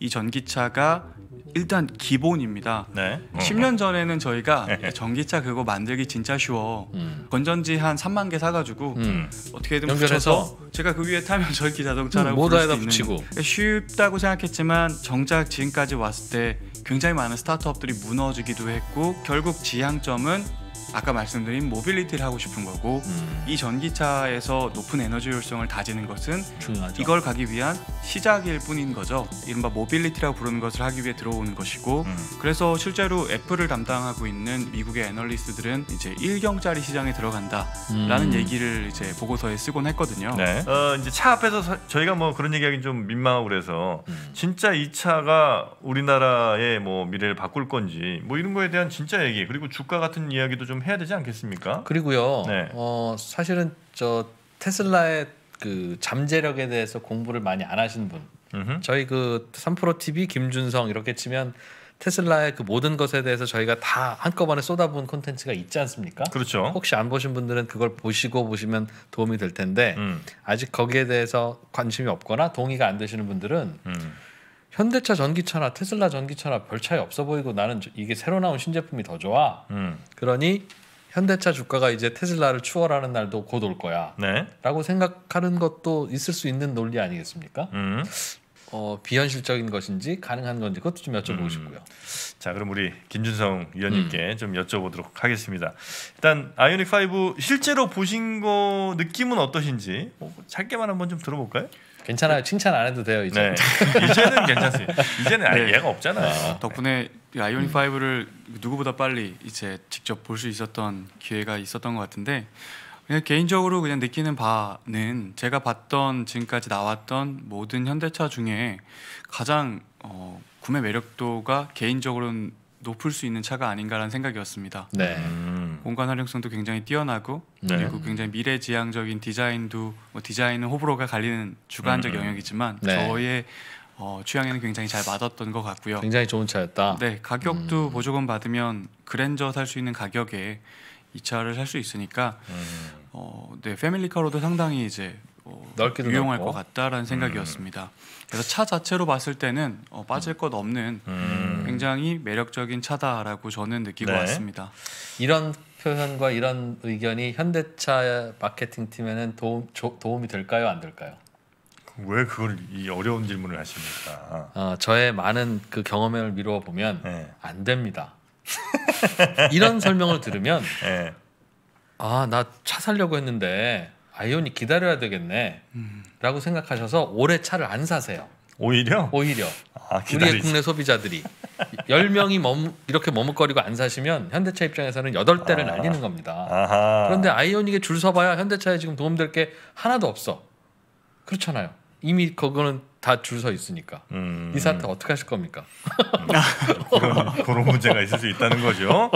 이 전기차가 일단 기본입니다. 네. 10년 어. 전에는 저희가 네. 전기차 그거 만들기 진짜 쉬워. 음. 건전지 한 3만 개 사가지고 음. 어떻게든 연결해서? 붙여서 제가 그 위에 타면 전기 자동차라고 음, 부를 수 붙이고. 그러니까 쉽다고 생각했지만 정작 지금까지 왔을 때 굉장히 많은 스타트업들이 무너지기도 했고 결국 지향점은 아까 말씀드린 모빌리티를 하고 싶은 거고 음. 이 전기차에서 높은 에너지 효율성을 다지는 것은 중요하죠. 이걸 가기 위한 시작일 뿐인 거죠. 이른바 모빌리티라고 부르는 것을 하기 위해 들어오는 것이고 음. 그래서 실제로 애플을 담당하고 있는 미국의 애널리스트들은 이제 일경짜리 시장에 들어간다라는 음. 얘기를 이제 보고서에 쓰곤 했거든요. 네. 어, 이제 차 앞에서 사, 저희가 뭐 그런 얘기하기 좀 민망하고 그래서 음. 진짜 이 차가 우리나라의 뭐 미래를 바꿀 건지 뭐 이런 거에 대한 진짜 얘기 그리고 주가 같은 이야기도 좀좀 해야 되지 않겠습니까? 그리고요. 네. 어, 사실은 저 테슬라의 그 잠재력에 대해서 공부를 많이 안 하신 분. 음흠. 저희 그 3프로 TV 김준성 이렇게 치면 테슬라의 그 모든 것에 대해서 저희가 다 한꺼번에 쏟아부은 콘텐츠가 있지 않습니까? 그렇죠. 혹시 안 보신 분들은 그걸 보시고 보시면 도움이 될 텐데 음. 아직 거기에 대해서 관심이 없거나 동의가 안 되시는 분들은 음. 현대차 전기차나 테슬라 전기차나 별 차이 없어 보이고 나는 이게 새로 나온 신제품이 더 좋아. 음. 그러니 현대차 주가가 이제 테슬라를 추월하는 날도 곧 올 거야. 네. 라고 생각하는 것도 있을 수 있는 논리 아니겠습니까? 음. 어, 비현실적인 것인지 가능한 건지 그것도 좀 여쭤보고 음. 싶고요. 자, 그럼 우리 김준성 위원님께 음. 좀 여쭤보도록 하겠습니다. 일단 아이오닉 5 실제로 보신 거 느낌은 어떠신지 뭐 짧게만 한번 좀 들어볼까요? 괜찮아요. 칭찬 안 해도 돼요 이제. 네. 이제는 괜찮습니다. 이제는 아예 네. 얘가 없잖아요. 아. 덕분에 아이오닉 5를 누구보다 빨리 이제 직접 볼 수 있었던 기회가 있었던 것 같은데 그냥 개인적으로 그냥 느끼는 바는 제가 봤던 지금까지 나왔던 모든 현대차 중에 가장 어, 구매 매력도가 개인적으로는 높을 수 있는 차가 아닌가라는 생각이었습니다. 네. 음. 공간 활용성도 굉장히 뛰어나고 네. 그리고 굉장히 미래지향적인 디자인도 뭐 디자인은 호불호가 갈리는 주관적 음. 영역이지만 네. 저의 어, 취향에는 굉장히 잘 맞았던 것 같고요. 굉장히 좋은 차였다. 네, 가격도 음. 보조금 받으면 그랜저 살 수 있는 가격에 이 차를 살 수 있으니까 음. 어, 네 패밀리카로도 상당히 이제 어, 유용할 넓고. 것 같다라는 음. 생각이었습니다. 음. 그래서 차 자체로 봤을 때는 어, 빠질 음. 것 없는 음. 굉장히 매력적인 차다라고 저는 느끼고 네. 왔습니다. 이런 표현과 이런 의견이 현대차 마케팅 팀에는 도움 조, 도움이 될까요, 안 될까요? 왜 그걸 이 어려운 질문을 하십니까? 어, 저의 많은 그 경험을 미루어 보면 네. 안 됩니다. 이런 설명을 들으면 네. 아나 차 살려고 했는데 아이오닉 기다려야 되겠네 라고 생각하셔서 올해 차를 안 사세요. 오히려? 오히려. 아, 우리의 국내 소비자들이 10명이 머무, 이렇게 머뭇거리고 안 사시면 현대차 입장에서는 8대를 아, 날리는 겁니다. 아하. 그런데 아이오닉에 줄 서봐야 현대차에 지금 도움될 게 하나도 없어. 그렇잖아요. 이미 그거는 다줄서 있으니까 음. 이 사태 어떻게 하실 겁니까? 그런, 그런, 문제가 있을 수 있다는 거죠.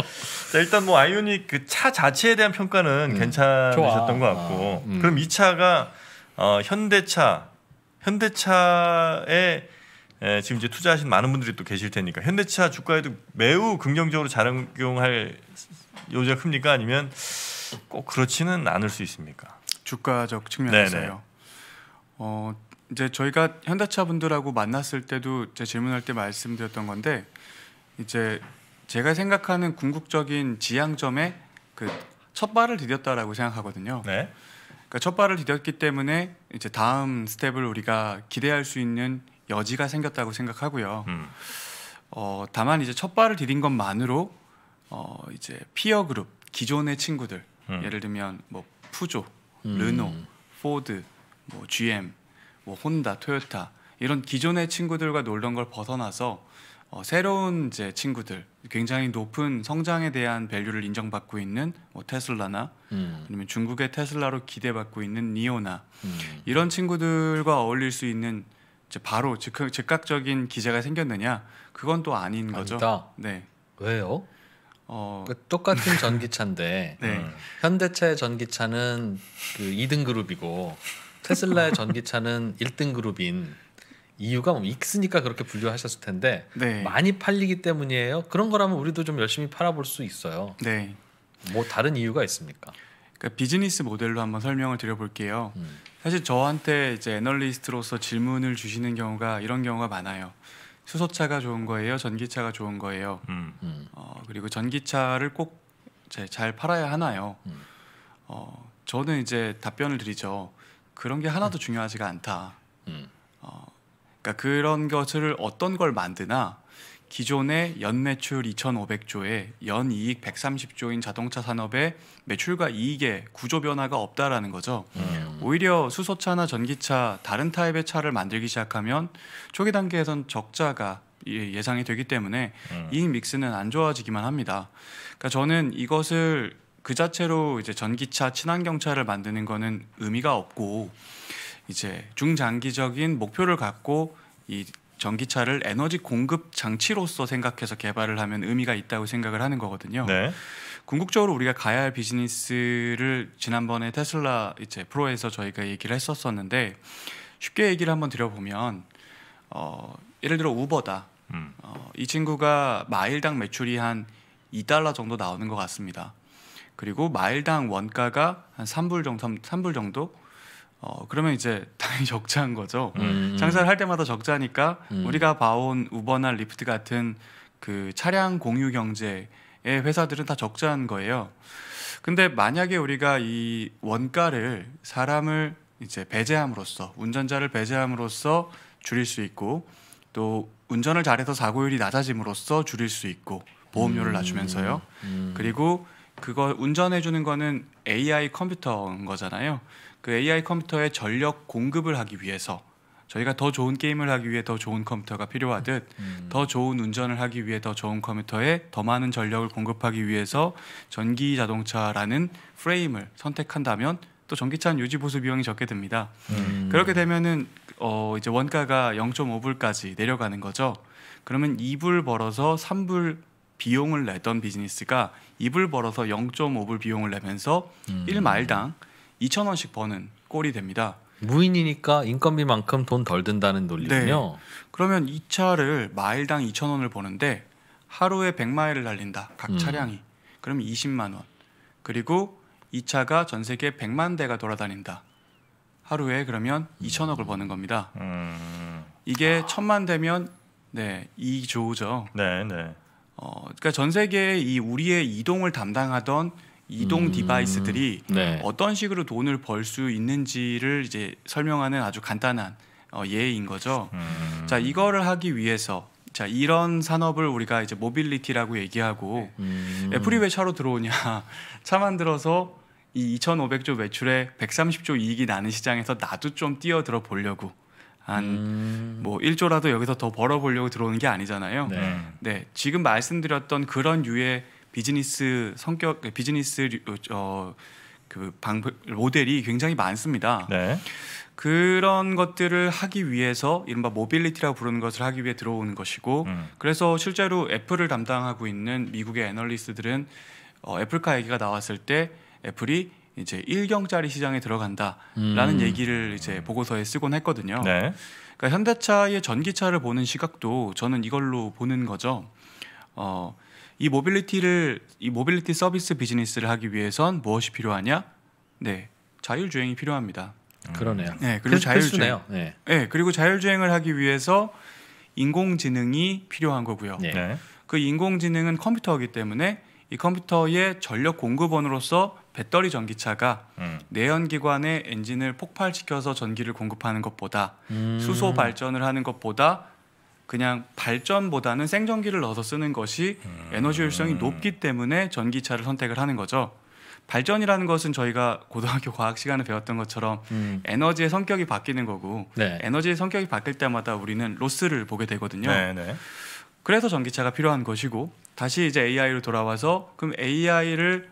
자 일단 뭐 아이오닉 그 차 자체에 대한 평가는 음. 괜찮으셨던 것 같고 아, 음. 그럼 이 차가 어, 현대차 현대차에 예, 지금 이제 투자하신 많은 분들이 또 계실 테니까 현대차 주가에도 매우 긍정적으로 작용할 요지가 큽니까 아니면 꼭 그렇지는 않을 수 있습니까? 주가적 측면에서요. 어, 이제 저희가 현대차 분들하고 만났을 때도 제 질문할 때 말씀드렸던 건데 이제 제가 생각하는 궁극적인 지향점에 그첫 발을 디뎠다라고 생각하거든요. 네. 그러니까 첫 발을 디뎠기 때문에 이제 다음 스텝을 우리가 기대할 수 있는 여지가 생겼다고 생각하고요. 음. 어, 다만 이제 첫 발을 디딘 것만으로 어, 이제 피어 그룹 기존의 친구들 음. 예를 들면 뭐 푸조, 음. 르노, 포드, 뭐 GM 뭐 혼다, 토요타 이런 기존의 친구들과 놀던 걸 벗어나서 어, 새로운 이제 친구들 굉장히 높은 성장에 대한 밸류를 인정받고 있는 뭐 테슬라나 음. 아니면 중국의 테슬라로 기대받고 있는 니오나 음. 이런 친구들과 어울릴 수 있는 이제 바로 즉흥, 즉각적인 기재가 생겼느냐 그건 또 아닌 거죠. 아니다. 네. 왜요? 어... 그 똑같은 전기차인데 네. 음. 현대차의 전기차는 그 2등 그룹이고 테슬라의 전기차는 1등 그룹인 이유가 뭐 익스니까 그렇게 분류하셨을 텐데 네. 많이 팔리기 때문이에요. 그런 거라면 우리도 좀 열심히 팔아볼 수 있어요. 네. 뭐 다른 이유가 있습니까? 그러니까 비즈니스 모델로 한번 설명을 드려볼게요. 음. 사실 저한테 이제 애널리스트로서 질문을 주시는 경우가 이런 경우가 많아요. 수소차가 좋은 거예요, 전기차가 좋은 거예요. 음. 음. 어, 그리고 전기차를 꼭 잘 팔아야 하나요? 음. 어, 저는 이제 답변을 드리죠. 그런 게 하나도 음. 중요하지가 않다. 음. 어, 그러니까 그런 것을 어떤 걸 만드나 기존의 연 매출 2,500조에 연 이익 130조인 자동차 산업의 매출과 이익의 구조 변화가 없다라는 거죠. 음. 오히려 수소차나 전기차 다른 타입의 차를 만들기 시작하면 초기 단계에선 적자가 예, 예상이 되기 때문에 음. 이익 믹스는 안 좋아지기만 합니다. 그러니까 저는 이것을 그 자체로 이제 전기차 친환 경차를 만드는 거는 의미가 없고 이제 중장기적인 목표를 갖고 이 전기차를 에너지 공급 장치로서 생각해서 개발을 하면 의미가 있다고 생각을 하는 거거든요. 네. 궁극적으로 우리가 가야 할 비즈니스를 지난번에 테슬라 이제 프로에서 저희가 얘기를 했었었는데 쉽게 얘기를 한번 드려보면 어, 예를 들어 우버다. 음. 어, 이 친구가 마일당 매출이 한 2달러 정도 나오는 것 같습니다. 그리고 마일당 원가가 한 3불 정도 3불 정도 어 그러면 이제 당연히 적자인 거죠. 음. 장사를 할 때마다 적자니까 음. 우리가 봐온 우버나 리프트 같은 그 차량 공유 경제의 회사들은 다 적자인 거예요. 근데 만약에 우리가 이 원가를 사람을 이제 배제함으로써 운전자를 배제함으로써 줄일 수 있고 또 운전을 잘해서 사고율이 낮아짐으로써 줄일 수 있고 보험료를 음. 낮추면서요. 음. 그리고 그걸 운전해 주는 거는 AI 컴퓨터인 거잖아요. 그 AI 컴퓨터에 전력 공급을 하기 위해서 저희가 더 좋은 게임을 하기 위해 더 좋은 컴퓨터가 필요하듯 음. 더 좋은 운전을 하기 위해 더 좋은 컴퓨터에 더 많은 전력을 공급하기 위해서 전기 자동차라는 프레임을 선택한다면 또 전기차는 유지 보수 비용이 적게 듭니다. 음. 그렇게 되면은 어 이제 원가가 0.5불까지 내려가는 거죠. 그러면 2불 벌어서 3불 비용을 내던 비즈니스가 입을 벌어서 0.5불 비용을 내면서 음. 1마일당 2천 원씩 버는 꼴이 됩니다. 무인이니까 인건비만큼 돈 덜 든다는 논리군요. 네. 그러면 이 차를 마일당 2천 원을 버는데 하루에 100마일을 날린다각 음. 차량이. 음. 그럼 20만 원. 그리고 이 차가 전 세계 100만 대가 돌아다닌다. 하루에 그러면 2천억을 음. 버는 겁니다. 음. 이게 천만 되면 네, 2조죠. 네, 네. 어, 그러니까 전 세계에 이 우리의 이동을 담당하던 이동 음, 디바이스들이 네. 어떤 식으로 돈을 벌 수 있는지를 이제 설명하는 아주 간단한 어, 예인 거죠. 음. 자, 이거를 하기 위해서 자 이런 산업을 우리가 이제 모빌리티라고 얘기하고 음. 애플이 왜 차로 들어오냐 차 만들어서 이 2,500조 매출에 130조 이익이 나는 시장에서 나도 좀 뛰어들어 보려고 한뭐 음. 뭐 일조라도 여기서 더 벌어보려고 들어오는 게 아니잖아요. 네. 네. 지금 말씀드렸던 그런 유의 비즈니스 성격, 비즈니스 어, 그방 모델이 굉장히 많습니다. 네. 그런 것들을 하기 위해서 이른바 모빌리티라고 부르는 것을 하기 위해 들어오는 것이고 음. 그래서 실제로 애플을 담당하고 있는 미국의 애널리스트들은 어, 애플카 얘기가 나왔을 때 애플이 이제 일경짜리 시장에 들어간다라는 음. 얘기를 이제 보고서에 쓰곤 했거든요. 네. 그러니까 현대차의 전기차를 보는 시각도 저는 이걸로 보는 거죠. 어, 이 모빌리티를 이 모빌리티 서비스 비즈니스를 하기 위해선 무엇이 필요하냐? 네, 자율주행이 필요합니다. 음. 그러네요. 네, 그리고 자율주행. 네. 네, 그리고 자율주행을 하기 위해서 인공지능이 필요한 거고요. 네. 그 인공지능은 컴퓨터이기 때문에 이 컴퓨터의 전력 공급원으로서 배터리 전기차가 음. 내연기관의 엔진을 폭발시켜서 전기를 공급하는 것보다 음. 수소 발전을 하는 것보다 그냥 발전보다는 생전기를 넣어서 쓰는 것이 음. 에너지 효율성이 높기 때문에 전기차를 선택을 하는 거죠. 발전이라는 것은 저희가 고등학교 과학 시간에 배웠던 것처럼 음. 에너지의 성격이 바뀌는 거고 네. 에너지의 성격이 바뀔 때마다 우리는 로스를 보게 되거든요. 네, 네. 그래서 전기차가 필요한 것이고 다시 이제 AI로 돌아와서 그럼 AI를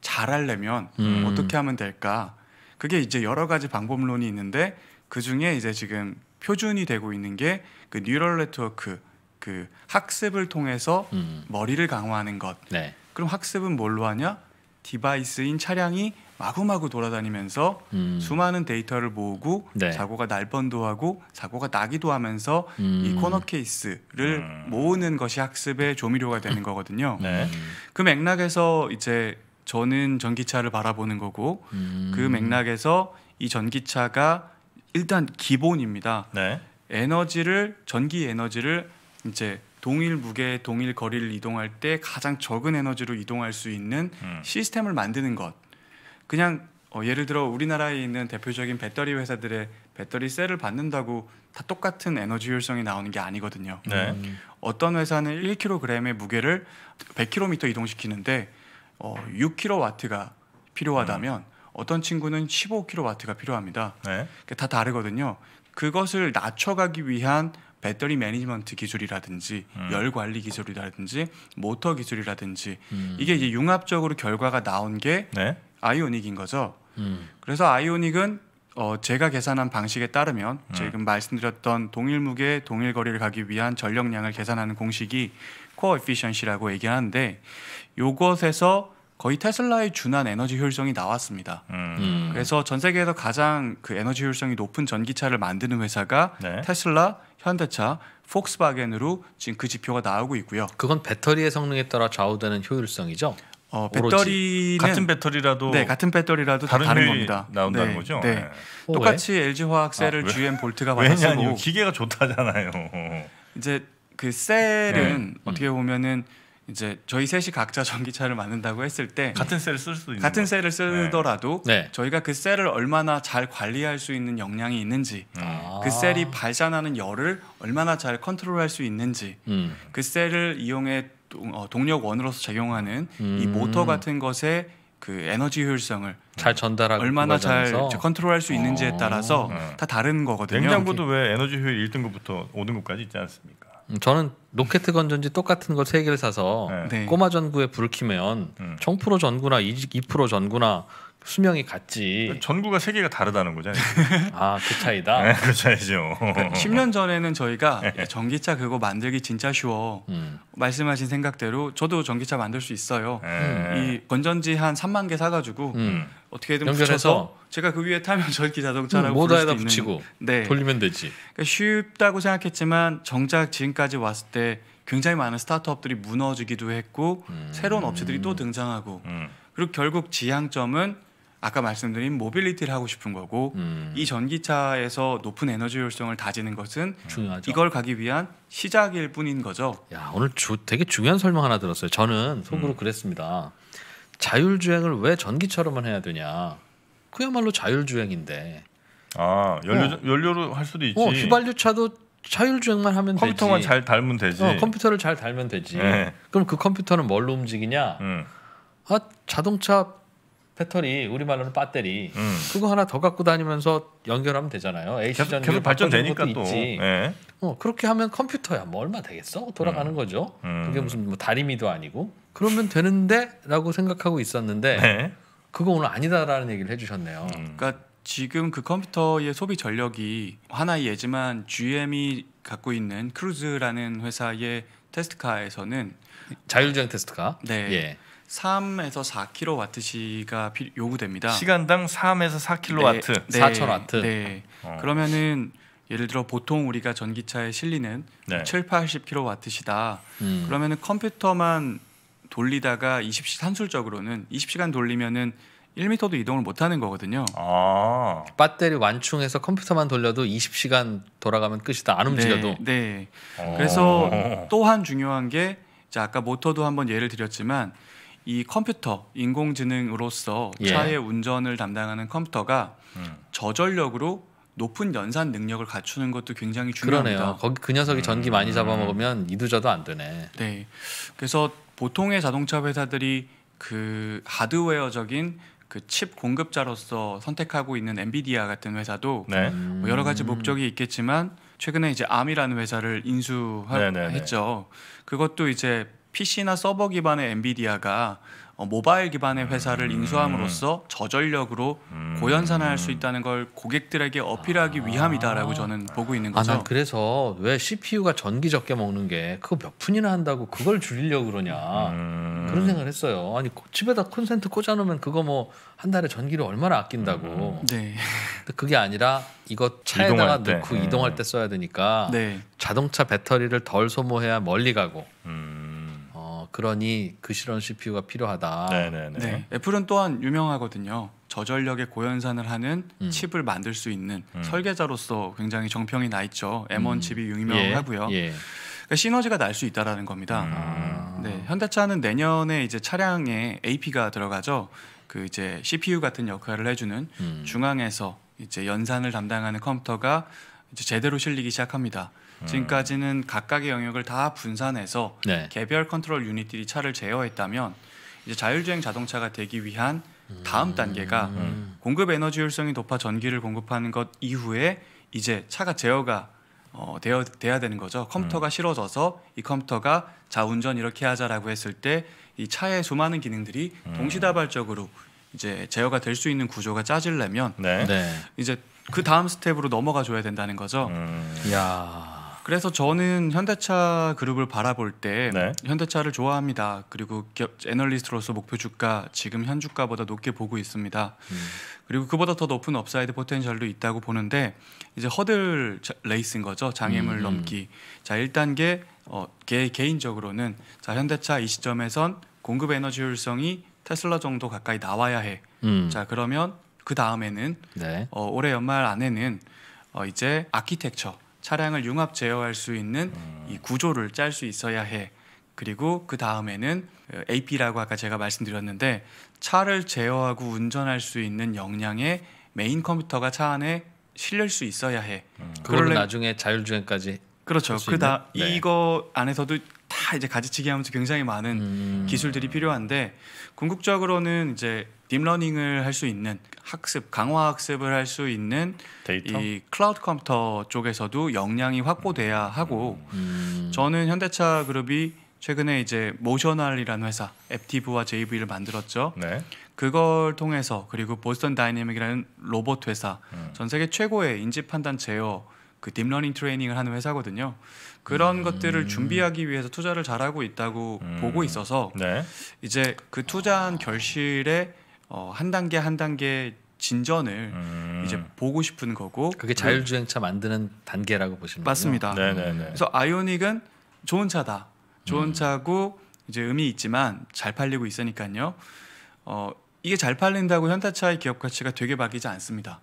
잘하려면 음. 어떻게 하면 될까? 그게 이제 여러 가지 방법론이 있는데 그 중에 이제 지금 표준이 되고 있는 게 그 뉴럴 네트워크 그 학습을 통해서 음. 머리를 강화하는 것. 네. 그럼 학습은 뭘로 하냐? 디바이스인 차량이 마구마구 돌아다니면서 음. 수많은 데이터를 모으고 네. 사고가 날 뻔도 하고 사고가 나기도 하면서 음. 이 코너 케이스를 음. 모으는 것이 학습의 조미료가 되는 거거든요. 네. 그 맥락에서 이제 저는 전기차를 바라보는 거고 음. 그 맥락에서 이 전기차가 일단 기본입니다. 네. 에너지를 전기 에너지를 이제 동일 무게 동일 거리를 이동할 때 가장 적은 에너지로 이동할 수 있는 음. 시스템을 만드는 것. 그냥 어, 예를 들어 우리나라에 있는 대표적인 배터리 회사들의 배터리 셀을 받는다고 다 똑같은 에너지 효율성이 나오는 게 아니거든요. 네. 음. 어떤 회사는 1kg의 무게를 100km 이동시키는데 어, 6kW가 필요하다면 어떤 친구는 15kW가 필요합니다. 네. 그러니까 다 다르거든요. 그것을 낮춰가기 위한 배터리 매니지먼트 기술이라든지 음. 열 관리 기술이라든지 모터 기술이라든지 음. 이게 이제 융합적으로 결과가 나온 게 네? 아이오닉인 거죠. 음. 그래서 아이오닉은 어, 제가 계산한 방식에 따르면 음. 지금 말씀드렸던 동일 무게 동일 거리를 가기 위한 전력량을 계산하는 공식이 코에피션시라고 어 얘기하는데 요것에서 거의 테슬라의 준한 에너지 효율성이 나왔습니다. 음. 음. 그래서 전 세계에서 가장 그 에너지 효율성이 높은 전기차를 만드는 회사가 네. 테슬라, 현대차, 폭스바겐으로 지금 그 지표가 나오고 있고요. 그건 배터리의 성능에 따라 좌우되는 효율성이죠. 어, 배터리 같은 배터리라도 네 같은 배터리라도 다른, 다른 겁니다. 나온다는 네, 거죠. 네. 네. 똑같이 어, LG 화학세를 아, GM 볼트가 받았고 기계가 좋다잖아요. 이제 그 셀은 네. 어떻게 음. 보면은 이제 저희 셋이 각자 전기차를 만든다고 했을 때 같은 셀을 쓸 수도 있는 같은 셀을 쓰더라도 네. 네. 저희가 그 셀을 얼마나 잘 관리할 수 있는 역량이 있는지 음. 그 아. 그 셀이 발산하는 열을 얼마나 잘 컨트롤할 수 있는지 음. 그 셀을 이용해 동- 어, 력원으로서 작용하는 이 음. 모터 같은 것에그 에너지 효율성을 잘 전달하고 얼마나 잘 컨트롤할 수 있는지에 어. 따라서 네. 다 다른 거거든요. 냉장고도 왜 에너지 효율 1등급부터 5등급까지 있지 않습니까? 음, 저는 로켓 건전지 똑같은 걸세 개를 사서 네. 네. 꼬마 전구에 불을 키면 음. 총프로 전구나 2%프로 전구나 수명이 같지. 전구가 세 개가 다르다는 거잖아요. 아, 그 차이다. 네, 그 차이죠. 10년 그러니까 전에는 저희가 네. 전기차 그거 만들기 진짜 쉬워. 음. 말씀하신 생각대로 저도 전기차 만들 수 있어요. 음. 이 건전지 한 3만 개 사가지고 음. 어떻게든 연결해서 제가 그 위에 타면 전기 자동차라고 음, 모다에다 붙이고 네. 돌리면 되지. 그러니까 쉽다고 생각했지만 정작 지금까지 왔을 때 굉장히 많은 스타트업들이 무너지기도 했고 음. 새로운 업체들이 또 등장하고 음. 그리고 결국 지향점은 아까 말씀드린 모빌리티를 하고 싶은 거고 음. 이 전기차에서 높은 에너지 효율성을 다지는 것은 중요하죠. 이걸 가기 위한 시작일 뿐인 거죠. 야 오늘 주, 되게 중요한 설명 하나 들었어요. 저는 속으로 음. 그랬습니다. 자율주행을 왜 전기차로만 해야 되냐? 그야말로 자율주행인데. 아 연료 어. 연료로 할 수도 있지. 어, 휘발유 차도 자율주행만 하면 컴퓨터만 되지. 잘 달면 되지. 어, 컴퓨터를 잘 달면 되지. 네. 그럼 그 컴퓨터는 뭘로 움직이냐? 음. 아 자동차 배터리 우리말로는 배터리 음. 그거 하나 더 갖고 다니면서 연결하면 되잖아요. AC 계속, 계속 발전되니까 또 있지. 예. 어, 그렇게 하면 컴퓨터야 뭐 얼마 되겠어 돌아가는 음. 거죠. 음. 그게 무슨 뭐 다리미도 아니고 그러면 되는데라고 생각하고 있었는데 네. 그거 오늘 아니다라는 얘기를 해주셨네요. 음. 그러니까 지금 그 컴퓨터의 소비 전력이 하나의 예지만 GM이 e 갖고 있는 크루즈라는 회사의 테스트카에서는 자율주행 테스트카. 네. 예. 3에서 4kWh가 요구됩니다. 시간당 3에서 4kW, 네, 4,000W. 네. 어. 그러면은 예를 들어 보통 우리가 전기차에 실리는 네. 7, 80kWh다. 음. 그러면은 컴퓨터만 돌리다가 20시 산술적으로는 20시간 돌리면은 1m도 이동을 못 하는 거거든요. 아. 배터리 완충해서 컴퓨터만 돌려도 20시간 돌아가면 끝이다. 안 네, 움직여도. 네. 네. 그래서 어. 또한 중요한 게 자, 아까 모터도 한번 예를 드렸지만 이 컴퓨터 인공지능으로서 예. 차의 운전을 담당하는 컴퓨터가 음. 저전력으로 높은 연산 능력을 갖추는 것도 굉장히 중요합니다. 그러네요. 거기 그 녀석이 전기 많이 음. 잡아먹으면 이두저도 안 되네. 네. 그래서 보통의 자동차 회사들이 그 하드웨어적인 그 칩 공급자로서 선택하고 있는 엔비디아 같은 회사도 네. 뭐 여러 가지 목적이 있겠지만 최근에 이제 암이라는 회사를 인수했죠. 네, 네, 네. 그것도 이제 PC나 서버 기반의 엔비디아가 어, 모바일 기반의 회사를 인수함으로써 음. 저전력으로 음. 고연산화할 수 있다는 걸 고객들에게 어필하기 아. 위함이다라고 저는 보고 있는 거죠. 아, 난 그래서 왜 CPU가 전기 적게 먹는 게 그거 몇 푼이나 한다고 그걸 줄이려 고 그러냐 음. 그런 생각을 했어요. 아니 집에다 콘센트 꽂아놓으면 그거 뭐 한 달에 전기를 얼마나 아낀다고. 음. 네. 그게 아니라 이거 차에다가 이 넣고 이동할 음. 때 써야 되니까 네. 자동차 배터리를 덜 소모해야 멀리 가고. 음. 그러니 그실험 CPU가 필요하다. 네네네. 네, 애플은 또한 유명하거든요. 저전력의 고연산을 하는 음. 칩을 만들 수 있는 음. 설계자로서 굉장히 정평이 나 있죠. M1 음. 칩이 유명하고요. 예, 예. 그러니까 시너지가 날 수 있다라는 겁니다. 아. 네, 현대차는 내년에 이제 차량에 AP가 들어가죠. 그 이제 CPU 같은 역할을 해주는 음. 중앙에서 이제 연산을 담당하는 컴퓨터가 이제 제대로 실리기 시작합니다. 음. 지금까지는 각각의 영역을 다 분산해서 네. 개별 컨트롤 유닛들이 차를 제어했다면 이제 자율주행 자동차가 되기 위한 음. 다음 단계가 음. 공급 에너지 효율성이 높아 전기를 공급하는 것 이후에 이제 차가 제어가 어, 되어, 돼야 되는 거죠. 컴퓨터가 음. 실어져서 이 컴퓨터가 자 운전 이렇게 하자라고 했을 때 이 차의 수많은 기능들이 음. 동시다발적으로 이제 제어가 될 수 있는 구조가 짜질려면 네. 네. 이제 그 다음 스텝으로 넘어가 줘야 된다는 거죠. 음. 야. 그래서 저는 현대차 그룹을 바라볼 때 네. 현대차를 좋아합니다. 그리고 기 애널리스트로서 목표 주가 지금 현 주가보다 높게 보고 있습니다. 음. 그리고 그보다 더 높은 업사이드 포텐셜도 있다고 보는데 이제 허들 레이스인 거죠. 장애물 음. 넘기. 자, 1단계 어, 개, 개인적으로는 자, 현대차 이 시점에선 공급 에너지 효율성이 테슬라 정도 가까이 나와야 해. 음. 자, 그러면 그 다음에는 네. 어, 올해 연말 안에는 어, 이제 아키텍처 차량을 융합 제어할 수 있는 이 구조를 짤 수 있어야 해. 그리고 그 다음에는 어, AP라고 아까 제가 말씀드렸는데 차를 제어하고 운전할 수 있는 역량의 메인 컴퓨터가 차 안에 실릴 수 있어야 해. 음. 그걸 나중에 자율주행까지 그렇죠. 그다 네. 이거 안에서도 다 이제 가지치기 하면서 굉장히 많은 음. 기술들이 필요한데 궁극적으로는 이제 딥러닝을 할 수 있는 학습 강화 학습을 할 수 있는 데이터? 이 클라우드 컴퓨터 쪽에서도 역량이 확보돼야 하고 음. 음. 저는 현대차 그룹이 최근에 이제 모셔널이라는 회사 앱티브와 JV를 만들었죠. 네. 그걸 통해서 그리고 보스턴 다이내믹이라는 로봇 회사 음. 전 세계 최고의 인지 판단 제어 그 딥러닝 트레이닝을 하는 회사거든요. 그런 것들을 준비하기 위해서 투자를 잘하고 있다고 음. 보고 있어서 네. 이제 그 투자한 결실에 어, 한 단계 한 단계 진전을 음. 이제 보고 싶은 거고 그게 네. 자율주행차 만드는 단계라고 보시면 맞습니다. 네, 네, 네 그래서 아이오닉은 좋은 차다, 좋은 음. 차고 이제 의미 있지만 잘 팔리고 있으니까요. 어, 이게 잘 팔린다고 현대차의 기업 가치가 되게 바뀌지 않습니다.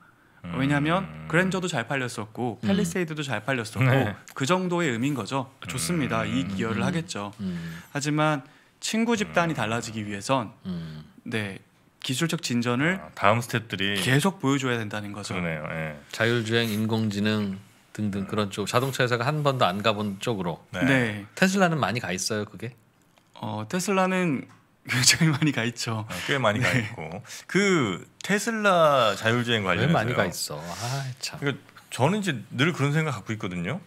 음. 왜냐하면 그랜저도 잘 팔렸었고 음. 팰리세이드도 잘 팔렸었고 네. 그 정도의 의미인 거죠. 좋습니다. 음. 이 기여를 음. 하겠죠. 음. 하지만 친구 음. 집단이 달라지기 위해선 네 기술적 진전을 아, 다음 스텝들이 계속 보여줘야 된다는 거죠. 그러네요. 예. 자율주행, 인공지능 등등 그런 쪽 자동차 회사가 한 번도 안 가본 쪽으로. 네. 네. 네. 테슬라는 많이 가 있어요, 그게? 어 테슬라는 굉장히 많이 가 있죠. 아, 꽤 많이 네. 가 있고 그 테슬라 자율주행 관련해서 많이 가 있어. 아 참. 그러니까 저는 이제 늘 그런 생각 갖고 있거든요.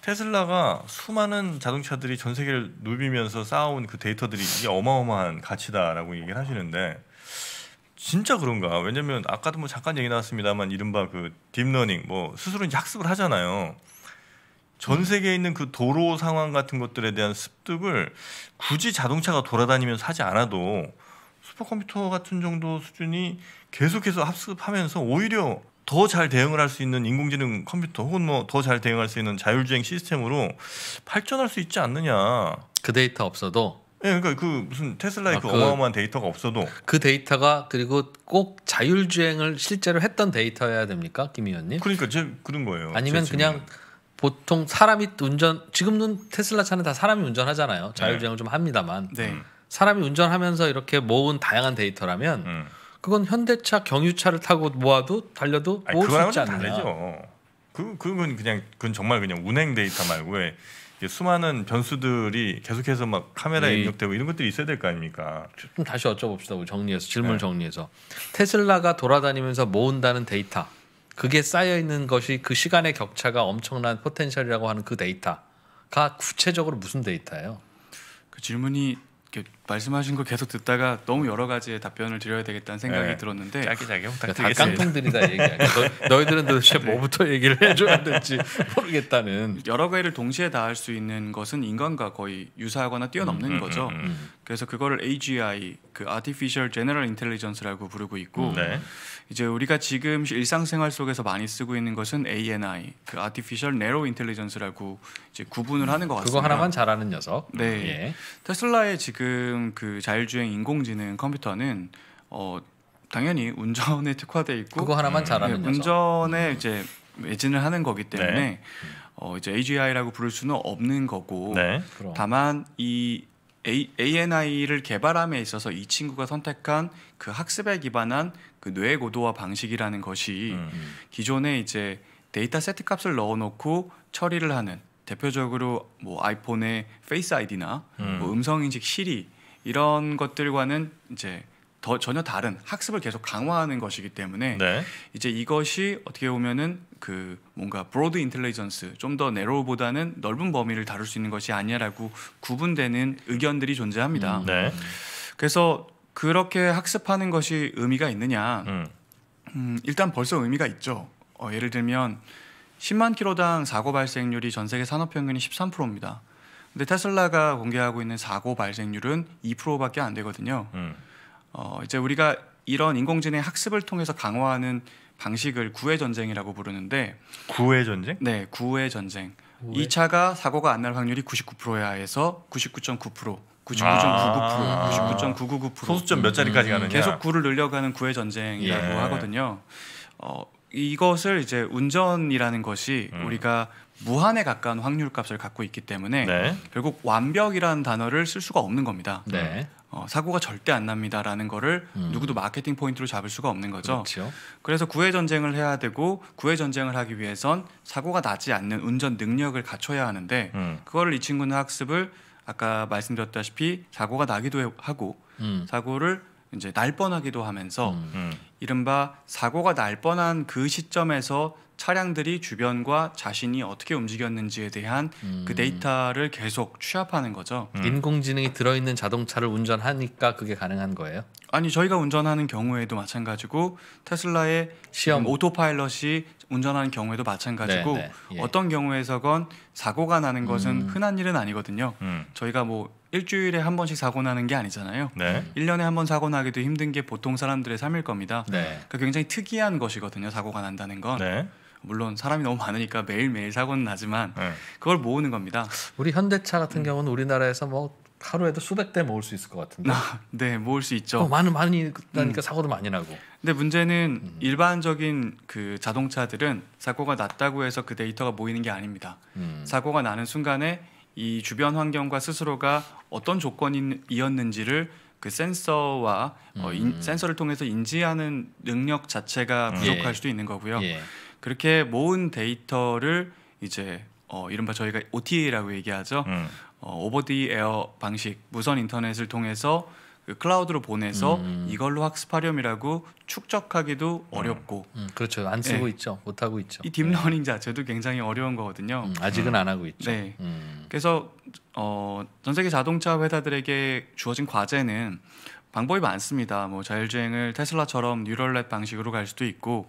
테슬라가 수많은 자동차들이 전 세계를 누비면서 쌓아온 그 데이터들이 이게 어마어마한 가치다라고 얘기를 하시는데 진짜 그런가? 왜냐면 아까도 뭐 잠깐 얘기 나왔습니다만 이른바 그 딥러닝 뭐 스스로 이제 학습을 하잖아요. 전 세계에 있는 그 도로 상황 같은 것들에 대한 습득을 굳이 자동차가 돌아다니면서 하지 않아도 슈퍼컴퓨터 같은 정도 수준이 계속해서 합습하면서 오히려 더 잘 대응을 할 수 있는 인공지능 컴퓨터 혹은 뭐 더 잘 대응할 수 있는 자율주행 시스템으로 발전할 수 있지 않느냐. 그 데이터 없어도 예, 네, 그러니까 그 무슨 테슬라의 아, 그, 그, 어마어마한 데이터가 없어도 그 데이터가 그리고 꼭 자율주행을 실제로 했던 데이터여야 됩니까, 김 의원님? 그러니까 제 그런 거예요. 아니면 그냥 보통 사람이 운전 지금은 테슬라 차는 다 사람이 운전하잖아요. 네. 자율주행을 좀 합니다만 네. 음. 사람이 운전하면서 이렇게 모은 다양한 데이터라면 음. 그건 현대차 경유차를 타고 모아도 달려도 모을 아니, 수 있지 않나. 다르죠. 그 그건 그냥 그건 정말 그냥 운행 데이터 말고 왜 수많은 변수들이 계속해서 막 카메라에 음. 입력되고 이런 것들이 있어야 될 거 아닙니까? 좀 다시 여쭤봅시다. 정리해서 질문 네. 정리해서 테슬라가 돌아다니면서 모은다는 데이터. 그게 쌓여 있는 것이 그 시간의 격차가 엄청난 포텐셜이라고 하는 그 데이터가 구체적으로 무슨 데이터예요? 그 질문이 말씀하신 거 계속 듣다가 너무 여러 가지의 답변을 드려야 되겠다는 생각이 네. 들었는데 자기 자기 부탁드리다 깡통들이다 얘기 너, 너희들은 도대체 네. 뭐부터 얘기를 해줘야 될지 모르겠다는 여러 개를 동시에 다 할 수 있는 것은 인간과 거의 유사하거나 뛰어넘는 음, 음 거죠. 음, 음, 그래서 그거를 AGI 그 Artificial General Intelligence라고 부르고 있고 음, 네. 이제 우리가 지금 일상생활 속에서 많이 쓰고 있는 것은 ANI 그 Artificial Narrow Intelligence라고 이제 구분을 하는 것 같습니다. 그거 하나만 잘하는 녀석. 네. 예. 테슬라의 지금 지금 그 자율주행 인공지능 컴퓨터는 어 당연히 운전에 특화돼 있고 그거 하나만 네, 잘하는 네, 운전에 이제 매진을 하는 거기 때문에 네. 어 이제 AGI라고 부를 수는 없는 거고 네. 다만 이 A, ANI를 개발함에 있어서 이 친구가 선택한 그 학습에 기반한 그뇌 고도화 방식이라는 것이 음, 음. 기존에 이제 데이터 세트 값을 넣어놓고 처리를 하는 대표적으로 뭐 아이폰의 페이스 아이디나 뭐 음. 뭐 음성 인식 실이 이런 것들과는 이제 더 전혀 다른 학습을 계속 강화하는 것이기 때문에 네. 이제 이것이 어떻게 보면은 그 뭔가 브로드 인텔리전스 좀더 네로우보다는 넓은 범위를 다룰 수 있는 것이 아니라고 냐 구분되는 의견들이 존재합니다. 음, 네. 그래서 그렇게 학습하는 것이 의미가 있느냐? 음. 음, 일단 벌써 의미가 있죠. 어, 예를 들면 10만 킬로당 사고 발생률이 전 세계 산업 평균이 13%입니다. 근데 테슬라가 공개하고 있는 사고 발생률은 2%밖에 안 되거든요. 음. 어, 이제 우리가 이런 인공지능 학습을 통해서 강화하는 방식을 구애 전쟁이라고 부르는데 구애 전쟁? 네, 구애 전쟁. 구애? 이 차가 사고가 안 날 확률이 99%야 해서 99.9%. 99.99%, 99.999% 소수점 몇 자리까지 가는 계속 구를 늘려가는 구애 전쟁이라고 예. 하거든요. 어, 이것을 이제 운전이라는 것이 음. 우리가 무한에 가까운 확률 값을 갖고 있기 때문에 네. 결국 완벽이라는 단어를 쓸 수가 없는 겁니다. 네. 어, 사고가 절대 안 납니다라는 거를 음. 누구도 마케팅 포인트로 잡을 수가 없는 거죠. 그렇죠. 그래서 구애 전쟁을 해야 되고 구애 전쟁을 하기 위해선 사고가 나지 않는 운전 능력을 갖춰야 하는데 음. 그거를 이 친구는 학습을 아까 말씀드렸다시피 사고가 나기도 하고 음. 사고를 이제 날 뻔하기도 하면서 음. 음. 이른바 사고가 날 뻔한 그 시점에서 차량들이 주변과 자신이 어떻게 움직였는지에 대한 음. 그 데이터를 계속 취합하는 거죠. 음. 인공지능이 들어있는 자동차를 운전하니까 그게 가능한 거예요? 아니 저희가 운전하는 경우에도 마찬가지고 테슬라의 시험 오토파일럿이 운전하는 경우에도 마찬가지고 네, 네. 예. 어떤 경우에서건 사고가 나는 것은 음. 흔한 일은 아니거든요. 음. 저희가 뭐 일주일에 한 번씩 사고 나는 게 아니잖아요. 네. 1년에 한 번 사고 나기도 힘든 게 보통 사람들의 삶일 겁니다. 네. 그러니까 굉장히 특이한 것이거든요. 사고가 난다는 건. 네. 물론 사람이 너무 많으니까 매일매일 사고는 나지만 네. 그걸 모으는 겁니다. 우리 현대차 같은 음. 경우는 우리나라에서 뭐 하루에도 수백 대 모을 수 있을 것 같은데. 네, 모을 수 있죠. 어, 많은 많이 나니까 음. 사고도 많이 나고. 근데 문제는 음. 일반적인 그 자동차들은 사고가 났다고 해서 그 데이터가 모이는 게 아닙니다. 음. 사고가 나는 순간에 이 주변 환경과 스스로가 어떤 조건이었는지를 그 센서와 음. 어, 인, 음. 센서를 통해서 인지하는 능력 자체가 음. 부족할 예. 수도 있는 거고요. 예. 그렇게 모은 데이터를 이제 어, 이른바 저희가 OTA라고 얘기하죠. 음. 어, 오버 디 에어 방식 무선 인터넷을 통해서 그 클라우드로 보내서 음, 음. 이걸로 학습하렴이라고 축적하기도 음. 어렵고 음, 그렇죠 안 쓰고 네. 있죠 못 하고 있죠 이 딥러닝 네. 자체도 굉장히 어려운 거거든요 음, 아직은 안 하고 있죠 네 음. 그래서 어, 전 세계 자동차 회사들에게 주어진 과제는 방법이 많습니다 뭐 자율주행을 테슬라처럼 뉴럴넷 방식으로 갈 수도 있고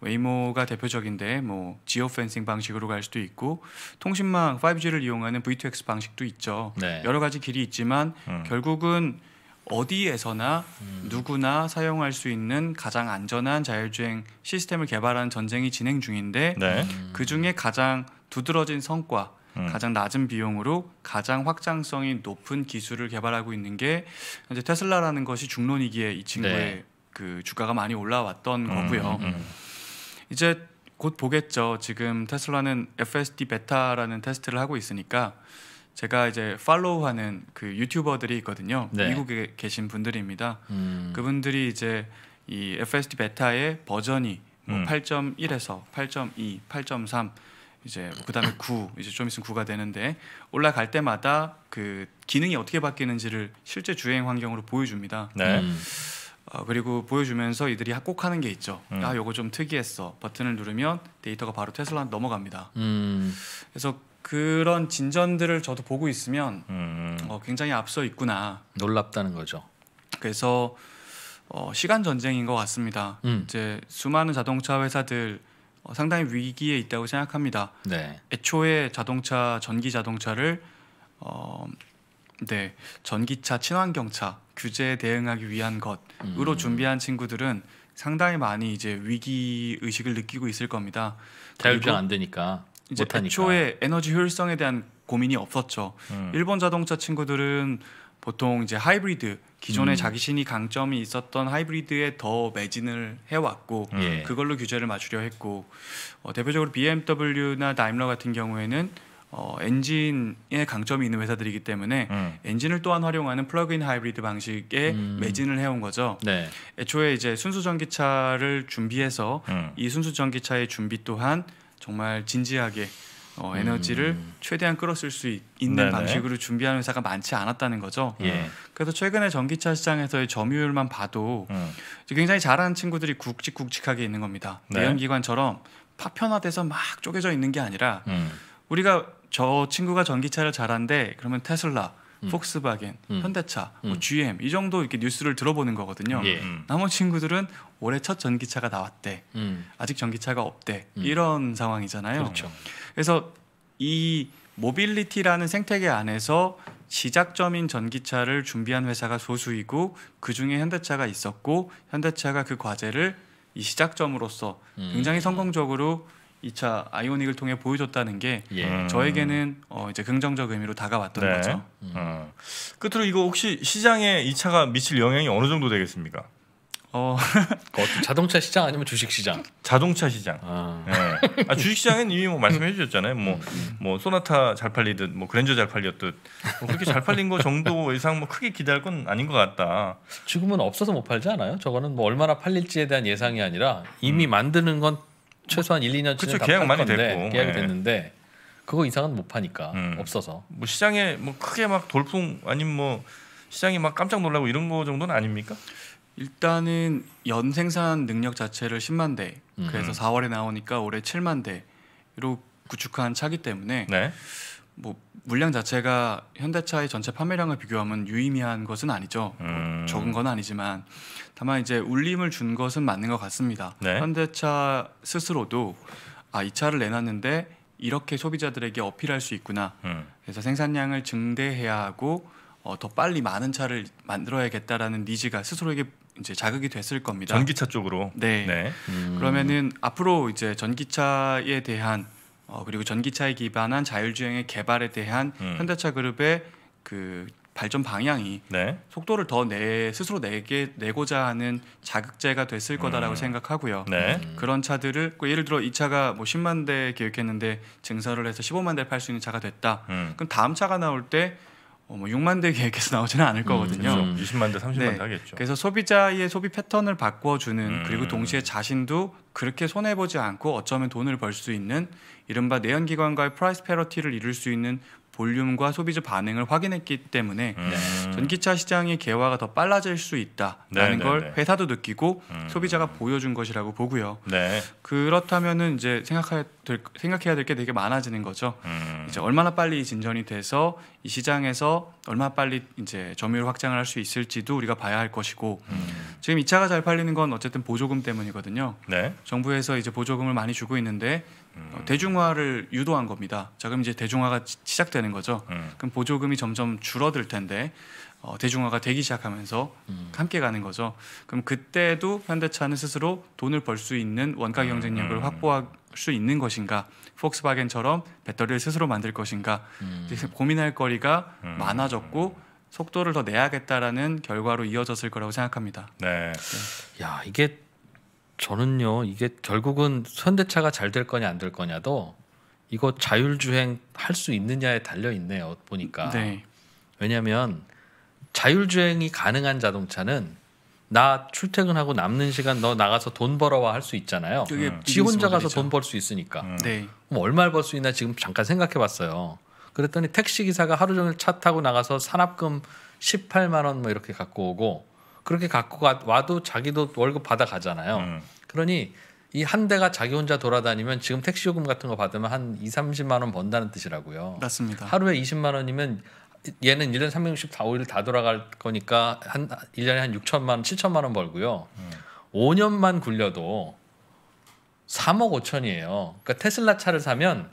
웨이모가 대표적인데 뭐 지오 펜싱 방식으로 갈 수도 있고 통신망 5G를 이용하는 V2X 방식도 있죠. 네. 여러 가지 길이 있지만 음. 결국은 어디에서나 누구나 사용할 수 있는 가장 안전한 자율주행 시스템을 개발하는 전쟁이 진행 중인데 네. 그 중에 가장 두드러진 성과 음. 가장 낮은 비용으로 가장 확장성이 높은 기술을 개발하고 있는 게 이제 테슬라라는 것이 중론이기에 이 친구의 네. 그 주가가 많이 올라왔던 음, 거고요. 음, 음. 이제 곧 보겠죠. 지금 테슬라는 FSD 베타라는 테스트를 하고 있으니까 제가 이제 팔로우하는 그 유튜버들이 있거든요. 네. 미국에 계신 분들입니다. 음. 그분들이 이제 이 FSD 베타의 버전이 뭐 음. 8.1에서 8.2, 8.3 이제 뭐 그다음에 9 이제 좀 있으면 9가 되는데 올라갈 때마다 그 기능이 어떻게 바뀌는지를 실제 주행 환경으로 보여줍니다. 네. 음. 음. 어, 그리고 보여주면서 이들이 꼭 하는 게 있죠. 음. 아, 요거 좀 특이했어. 버튼을 누르면 데이터가 바로 테슬라 넘어갑니다. 음. 그래서 그런 진전들을 저도 보고 있으면 음. 어, 굉장히 앞서 있구나 놀랍다는 거죠. 그래서 어, 시간 전쟁인 것 같습니다. 음. 이제 수많은 자동차 회사들 어, 상당히 위기에 있다고 생각합니다. 네. 애초에 자동차 전기 자동차를 어, 네 전기차 친환경차 규제에 대응하기 위한 것으로 음. 준비한 친구들은 상당히 많이 이제 위기 의식을 느끼고 있을 겁니다. 자율주안 되니까. 이제 못하니까. 애초에 에너지 효율성에 대한 고민이 없었죠. 음. 일본 자동차 친구들은 보통 이제 하이브리드 기존에 음. 자기신이 강점이 있었던 하이브리드에 더 매진을 해왔고 예. 그걸로 규제를 맞추려 했고 어, 대표적으로 BMW나 다임러 같은 경우에는 어, 엔진에 강점이 있는 회사들이기 때문에 음. 엔진을 또한 활용하는 플러그인 하이브리드 방식에 음. 매진을 해온 거죠. 네. 애초에 이제 순수 전기차를 준비해서 음. 이 순수 전기차의 준비 또한 정말 진지하게 어, 음. 에너지를 음. 최대한 끌어쓸 수 있는 네네. 방식으로 준비하는 회사가 많지 않았다는 거죠. 예. 그래서 최근에 전기차 시장에서의 점유율만 봐도 음. 굉장히 잘하는 친구들이 굵직굵직하게 있는 겁니다. 네. 내연기관처럼 파편화돼서 막 쪼개져 있는 게 아니라 음. 우리가 저 친구가 전기차를 잘한데 그러면 테슬라 폭스바겐, 음. 현대차, 음. 뭐 음. GM 이 정도 이렇게 뉴스를 들어보는 거거든요. 예. 나머지 친구들은 올해 첫 전기차가 나왔대, 아직 전기차가 없대 이런 상황이잖아요. 그렇죠. 그래서 이 모빌리티라는 생태계 안에서 시작점인 전기차를 준비한 회사가 소수이고 그 중에 현대차가 있었고 현대차가 그 과제를 이 시작점으로서 굉장히 성공적으로 2차 아이오닉을 통해 보여줬다는 게 예. 저에게는 어 이제 긍정적 의미로 다가왔던 네. 거죠. 음. 어. 끝으로 이거 혹시 시장에 이 차가 미칠 영향이 어느 정도 되겠습니까? 어 그 자동차 시장 아니면 주식 시장? 자동차 시장. 아, 네. 아 주식 시장은 이미 뭐 말씀해 주셨잖아요. 뭐뭐 음. 뭐 소나타 잘 팔리듯 뭐 그랜저 잘 팔렸듯 뭐 그렇게 잘 팔린 거 정도 이상 뭐 크게 기대할 건 아닌 것 같다. 지금은 없어서 못 팔지 않아요? 저거는 뭐 얼마나 팔릴지에 대한 예상이 아니라 이미 음. 만드는 건 최소한 1, 2년 그쵸 계약 많이 건데, 됐고 계약이 네. 됐는데 그거 이상은 못 파니까 음. 없어서 뭐 시장에 뭐 크게 막 돌풍 아니면 뭐 시장이 막 깜짝 놀라고 이런 거 정도는 아닙니까? 일단은 연 생산 능력 자체를 10만 대 음. 그래서 4월에 음. 나오니까 올해 7만 대로 구축한 차기 때문에 네. 뭐 물량 자체가 현대차의 전체 판매량을 비교하면 유의미한 것은 아니죠. 음. 적은 건 아니지만 다만 이제 울림을 준 것은 맞는 것 같습니다. 네. 현대차 스스로도 아 이 차를 내놨는데 이렇게 소비자들에게 어필할 수 있구나. 음. 그래서 생산량을 증대해야 하고 어, 더 빨리 많은 차를 만들어야겠다라는 니즈가 스스로에게 이제 자극이 됐을 겁니다. 전기차 쪽으로. 네. 네. 음. 그러면은 앞으로 이제 전기차에 대한 어, 그리고 전기차에 기반한 자율주행의 개발에 대한 음. 현대차 그룹의 그 발전 방향이 네. 속도를 더 내 스스로 내게 내고자 하는 자극제가 됐을 거다라고 음. 생각하고요. 네. 그런 차들을 그 예를 들어 이 차가 뭐 10만 대 계획했는데 증설을 해서 15만 대 팔 수 있는 차가 됐다. 음. 그럼 다음 차가 나올 때 어, 뭐 6만 대 계획에서 나오지는 않을 음, 거거든요. 음, 그렇죠. 20만 대 30만 네. 대 하겠죠. 그래서 소비자의 소비 패턴을 바꿔주는 음. 그리고 동시에 자신도 그렇게 손해 보지 않고 어쩌면 돈을 벌 수 있는 이른바 내연기관과의 프라이스 패러티를 이룰 수 있는 볼륨과 소비자 반응을 확인했기 때문에 음. 전기차 시장의 개화가 더 빨라질 수 있다라는 네, 네 걸 네, 네. 회사도 느끼고 음. 소비자가 보여준 것이라고 보고요. 네. 그렇다면은 이제 생각해야 될, 생각해야 될 게 되게 많아지는 거죠. 음. 이제 얼마나 빨리 진전이 돼서 이 시장에서 얼마나 빨리 이제 점유율 확장을 할 수 있을지도 우리가 봐야 할 것이고 음. 지금 이 차가 잘 팔리는 건 어쨌든 보조금 때문이거든요. 네. 정부에서 이제 보조금을 많이 주고 있는데 음. 대중화를 유도한 겁니다. 자 그럼 이제 대중화가 시작되는 거죠. 음. 그럼 보조금이 점점 줄어들 텐데 어, 대중화가 되기 시작하면서 음. 함께 가는 거죠. 그럼 그때도 현대차는 스스로 돈을 벌 수 있는 원가 음, 경쟁력을 음. 확보할 수 있는 것인가? 폭스바겐처럼 배터리를 스스로 만들 것인가? 음. 고민할 거리가 많아졌고 속도를 더 내야겠다라는 결과로 이어졌을 거라고 생각합니다. 네. 네. 야 이게 저는요 이게 결국은 현대차가 잘 될 거냐 안 될 거냐도 이거 자율주행 할 수 있느냐에 달려 있네요 보니까 네. 왜냐하면 자율주행이 가능한 자동차는 나 출퇴근하고 남는 시간 너 나가서 돈 벌어와 할 수 있잖아요. 음. 지 혼자 가서 돈 벌 수 있으니까. 음. 네. 얼마를 벌 수 있나 지금 잠깐 생각해봤어요. 그랬더니 택시 기사가 하루 종일 차 타고 나가서 산업금 18만 원 뭐 이렇게 갖고 오고 그렇게 갖고 가, 와도 자기도 월급 받아 가잖아요. 음. 그러니 이 한 대가 자기 혼자 돌아다니면 지금 택시 요금 같은 거 받으면 한 2, 30만 원 번다는 뜻이라고요. 맞습니다. 하루에 20만 원이면 얘는 1년 365일 다 돌아갈 거니까 한 1년에 한 6천만 원, 7천만 원 벌고요. 음. 5년만 굴려도 3억 5천이에요. 그러니까 테슬라 차를 사면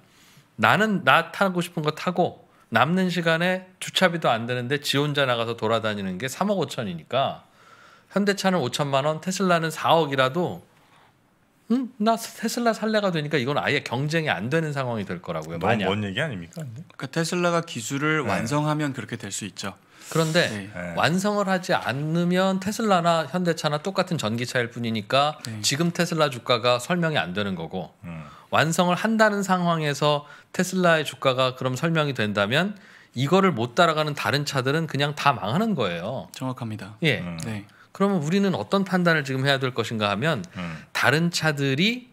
나는 나 타고 싶은 거 타고 남는 시간에 주차비도 안되는데지 혼자 나가서 돌아다니는 게 3억 5천이니까 현대차는 5천만 원, 테슬라는 4억이라도 음, 나 테슬라 살래가 되니까 이건 아예 경쟁이 안 되는 상황이 될 거라고요. 너무 만약. 먼 얘기 아닙니까? 그러니까 테슬라가 기술을 네. 완성하면 그렇게 될 수 있죠. 그런데 네. 네. 완성을 하지 않으면 테슬라나 현대차나 똑같은 전기차일 뿐이니까 네. 지금 테슬라 주가가 설명이 안 되는 거고 음. 완성을 한다는 상황에서 테슬라의 주가가 그럼 설명이 된다면 이거를 못 따라가는 다른 차들은 그냥 다 망하는 거예요. 정확합니다. 예. 음. 네. 그러면 우리는 어떤 판단을 지금 해야 될 것인가 하면 음. 다른 차들이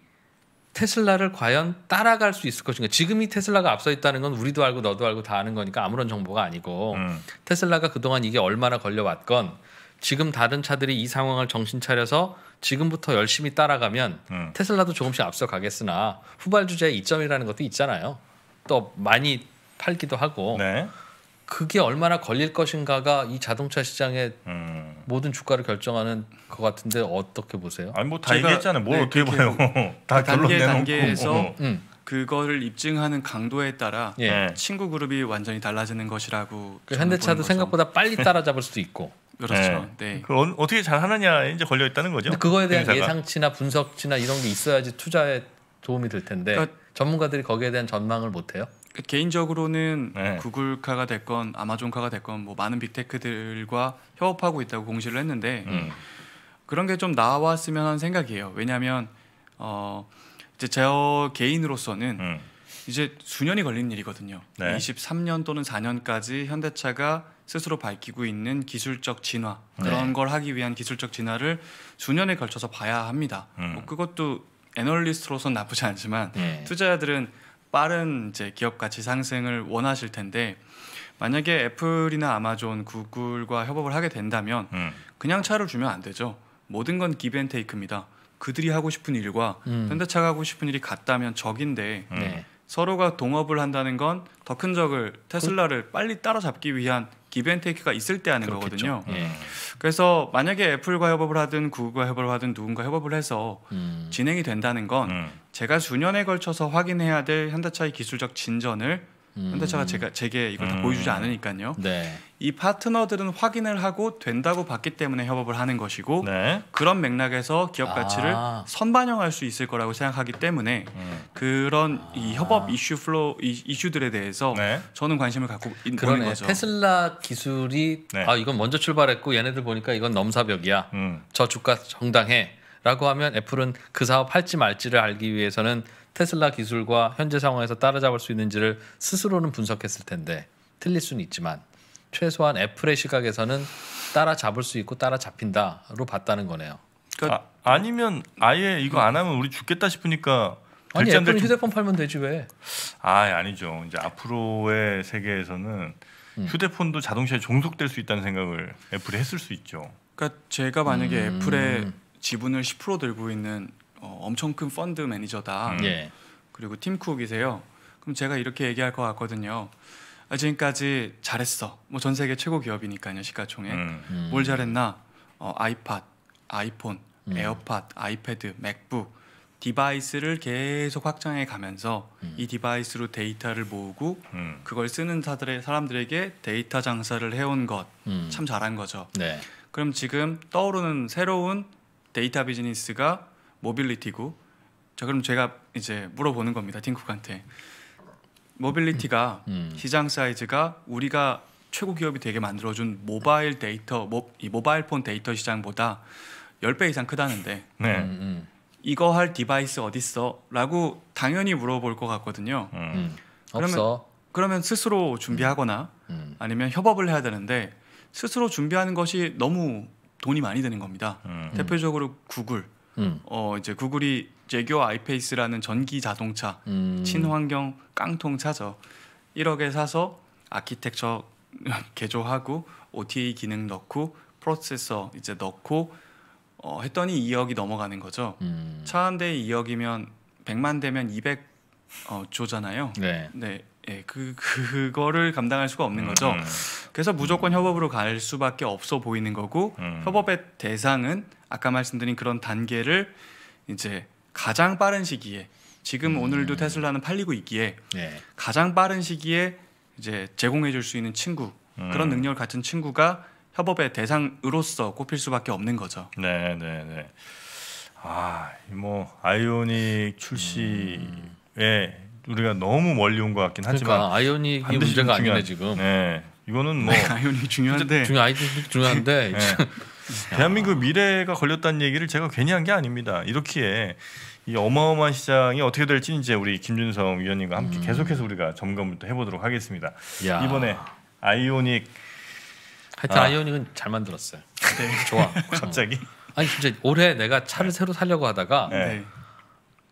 테슬라를 과연 따라갈 수 있을 것인가? 지금이 테슬라가 앞서 있다는 건 우리도 알고 너도 알고 다 아는 거니까 아무런 정보가 아니고 음. 테슬라가 그동안 이게 얼마나 걸려왔건 지금 다른 차들이 이 상황을 정신 차려서 지금부터 열심히 따라가면 음. 테슬라도 조금씩 앞서 가겠으나 후발 주자의 이점이라는 것도 있잖아요. 또 많이 팔기도 하고 네. 그게 얼마나 걸릴 것인가가 이 자동차 시장의 음. 모든 주가를 결정하는 것 같은데 어떻게 보세요? 아니 뭐다 얘기했잖아요. 뭘 네, 어떻게 봐요? 뭐 다 단계 단계에서 어. 음. 그거를 입증하는 강도에 따라 예. 네. 친구 그룹이 완전히 달라지는 것이라고 그 현대차도 생각보다 빨리 네. 따라잡을 수도 있고 그렇죠. 네. 네. 그 어, 어떻게 잘 하느냐에 이제 걸려 있다는 거죠. 그거에 대한 행사가. 예상치나 분석치나 이런 게 있어야지 투자에 도움이 될 텐데 그러니까 전문가들이 거기에 대한 전망을 못 해요. 개인적으로는 네. 구글카가 됐건 아마존카가 됐건 뭐 많은 빅테크들과 협업하고 있다고 공시를 했는데 음. 그런 게 좀 나왔으면 하는 생각이에요. 왜냐하면 어 이제 저 개인으로서는 음. 이제 수년이 걸린 일이거든요. 네. 23년 또는 4년까지 현대차가 스스로 밝히고 있는 기술적 진화 네. 그런 네. 걸 하기 위한 기술적 진화를 수년에 걸쳐서 봐야 합니다. 음. 뭐 그것도 애널리스트로서는 나쁘지 않지만 네. 투자자들은 빠른 이제 기업 가치 상승을 원하실 텐데 만약에 애플이나 아마존, 구글과 협업을 하게 된다면 음. 그냥 차를 주면 안 되죠. 모든 건기벤테이크입니다 그들이 하고 싶은 일과 음. 현대차가 하고 싶은 일이 같다면 적인데 음. 네. 서로가 동업을 한다는 건 더 큰 적을 테슬라를 그 빨리 따라잡기 위한 기브앤테이크가 있을 때 하는 그렇겠죠. 거거든요. 예. 그래서 만약에 애플과 협업을 하든 구글과 협업을 하든 누군가 협업을 해서 음. 진행이 된다는 건 음. 제가 수년에 걸쳐서 확인해야 될 현대차의 기술적 진전을 현대차가 제가 음. 제게 이걸 음. 다 보여주지 음. 않으니까요. 네. 이 파트너들은 확인을 하고 된다고 봤기 때문에 협업을 하는 것이고 네. 그런 맥락에서 기업 가치를 아. 선반영할 수 있을 거라고 생각하기 때문에 음. 그런 이 아. 협업 이슈 플로 이슈들에 대해서 네. 저는 관심을 갖고 있는 거죠. 테슬라 기술이 네. 아 이건 먼저 출발했고 얘네들 보니까 이건 넘사벽이야. 음. 저 주가 정당해라고 하면 애플은 그 사업 할지 말지를 알기 위해서는 테슬라 기술과 현재 상황에서 따라잡을 수 있는지를 스스로는 분석했을 텐데 틀릴 수는 있지만 최소한 애플의 시각에서는 따라잡을 수 있고 따라잡힌다로 봤다는 거네요. 그러니까 아, 니면 아예 이거 안 하면 우리 죽겠다 싶으니까 아니 애플은 좀... 휴대폰 팔면 되지 왜? 아 아니죠. 이제 앞으로의 세계에서는 음. 휴대폰도 자동차에 종속될 수 있다는 생각을 애플이 했을 수 있죠. 그러니까 제가 만약에 음... 애플의 지분을 10% 들고 있는 어, 엄청 큰 펀드 매니저다. 음, 예. 그리고 팀 쿡이세요. 그럼 제가 이렇게 얘기할 것 같거든요. 아, 지금까지 잘했어. 뭐 전 세계 최고 기업이니까요 시가총액. 음. 음. 뭘 잘했나? 어, 아이팟, 아이폰, 음. 에어팟, 아이패드, 맥북 디바이스를 계속 확장해 가면서 음. 이 디바이스로 데이터를 모으고 음. 그걸 쓰는 사들의 사람들에게 데이터 장사를 해온 것 참 잘한 거죠. 네. 그럼 지금 떠오르는 새로운 데이터 비즈니스가 모빌리티고 자 그럼 제가 이제 물어보는 겁니다 딩쿡한테 모빌리티가 음, 음. 시장 사이즈가 우리가 최고 기업이 되게 만들어준 모바일 데이터 모, 이 모바일 폰 데이터 시장보다 10배 이상 크다는데 네. 음, 음. 이거 할 디바이스 어딨어? 라고 당연히 물어볼 것 같거든요 그러면, 없어 그러면 스스로 준비하거나 아니면 협업을 해야 되는데 스스로 준비하는 것이 너무 돈이 많이 드는 겁니다 대표적으로 구글 음. 어 이제 구글이 제교 아이페이스라는 전기 자동차 음. 친환경 깡통 차죠. 1억에 사서 아키텍처 개조하고 OTA 기능 넣고 프로세서 이제 넣고 어, 했더니 2억이 넘어가는 거죠. 음. 차한 대에 2억이면 100만 대면200 어, 조잖아요. 네. 네. 예, 그 그거를 감당할 수가 없는 거죠. 음. 그래서 무조건 협업으로 갈 수밖에 없어 보이는 거고 음. 협업의 대상은 아까 말씀드린 그런 단계를 이제 가장 빠른 시기에 지금 음. 오늘도 테슬라는 팔리고 있기에 네. 가장 빠른 시기에 이제 제공해 줄 수 있는 친구 음. 그런 능력을 갖춘 친구가 협업의 대상으로서 꼽힐 수밖에 없는 거죠. 네, 네, 네. 아, 뭐 아이오닉 출시에 음. 우리가 너무 멀리 온 것 같긴 하지만 그러니까 아이오닉이 문제가 중요한, 아니네 지금. 네. 이거는 뭐 네, 아이오닉 중요한데 중요 아이오 중요한데 네. 대한민국 미래가 걸렸다는 얘기를 제가 괜히 한 게 아닙니다. 이렇게 이 어마어마한 시장이 어떻게 될지 이제 우리 김준성 위원님과 함께 음. 계속해서 우리가 점검을 또 해보도록 하겠습니다. 야. 이번에 아이오닉 하여튼 아. 이오닉은잘 만들었어요. 네. 좋아. 갑자기? 아니 진짜 올해 내가 차를 네. 새로 사려고 하다가 네.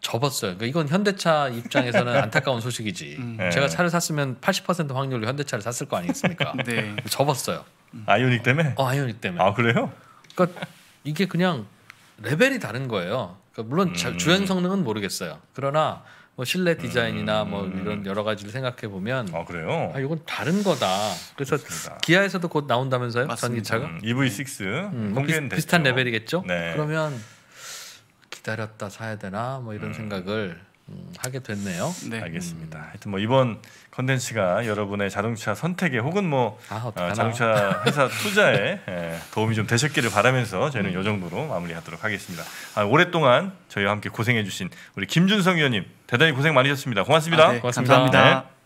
접었어요. 그러니까 이건 현대차 입장에서는 안타까운 소식이지. 음. 예. 제가 차를 샀으면 80% 확률로 현대차를 샀을 거 아니겠습니까? 네. 접었어요. 아이오닉 때문에? 어, 아이오닉 때문에. 아 그래요? 그러니까 이게 그냥 레벨이 다른 거예요. 그러니까 물론 음. 주행 성능은 모르겠어요. 그러나 뭐 실내 음. 디자인이나 음. 뭐 이런 여러 가지를 생각해 보면 아 그래요? 아 이건 다른 거다. 그래서 그렇습니다. 기아에서도 곧 나온다면서요? 맞습니다. 전기차가? EV6 음, 공 e 음, 뭐 비, 비슷한 레벨이겠죠? 네. 그러면 기다렸다 사야 되나 뭐 이런 음. 생각을 음, 하게 됐네요. 네. 음. 알겠습니다. 하여튼 뭐 이번 컨텐츠가 여러분의 자동차 선택에 혹은 뭐 아, 어, 자동차 회사 투자에 예, 도움이 좀 되셨기를 바라면서 저희는 음. 이 정도로 마무리하도록 하겠습니다. 아, 오랫동안 저희와 함께 고생해주신 우리 김준성 위원님 대단히 고생 많으셨습니다. 고맙습니다. 아, 네. 고맙습니다. 감사합니다. 네.